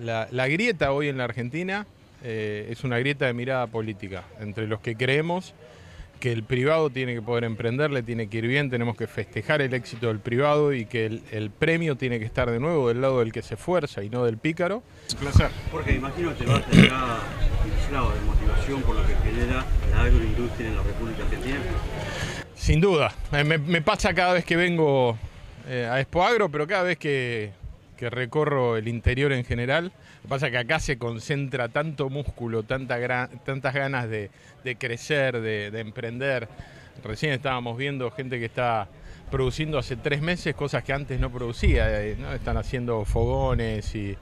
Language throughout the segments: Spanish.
la, grieta hoy en la Argentina eh, es una grieta de mirada política entre los que creemos que el privado tiene que poder emprender, le tiene que ir bien, tenemos que festejar el éxito del privado y que el, premio tiene que estar de nuevo del lado del que se esfuerza y no del pícaro. Un placer. imagino que te vas un lado de motivación por lo que genera la agroindustria en la República Argentina. Sin duda, eh, me, pasa cada vez que vengo eh, a Expo Agro, pero cada vez que, que recorro el interior en general. Lo que pasa es que acá se concentra tanto músculo, tantas ganas de, crecer, de, emprender. Recién estábamos viendo gente que está produciendo hace tres meses cosas que antes no producía. Eh, Están haciendo fogones y,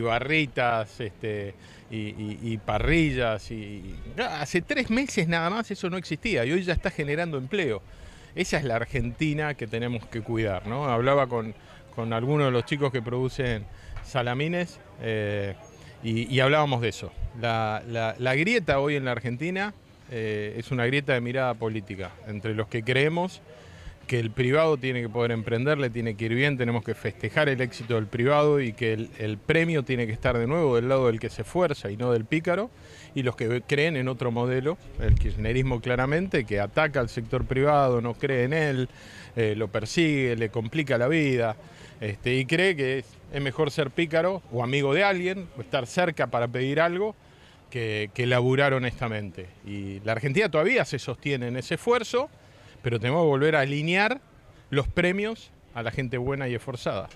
barritas este, y, y parrillas. Y, hace tres meses nada más eso no existía y hoy ya está generando empleo. Esa es la Argentina que tenemos que cuidar. ¿no? Hablaba con, con algunos de los chicos que producen salamines eh, y, hablábamos de eso. La, grieta hoy en la Argentina eh, es una grieta de mirada política entre los que creemos que el privado tiene que poder emprender, le tiene que ir bien, tenemos que festejar el éxito del privado y que el, premio tiene que estar de nuevo del lado del que se esfuerza y no del pícaro, y los que creen en otro modelo, el kirchnerismo claramente, que ataca al sector privado, no cree en él, eh, lo persigue, le complica la vida, este, y cree que es, mejor ser pícaro o amigo de alguien, o estar cerca para pedir algo, que, que laburar honestamente. Y la Argentina todavía se sostiene en ese esfuerzo pero tenemos que volver a alinear los premios a la gente buena y esforzada.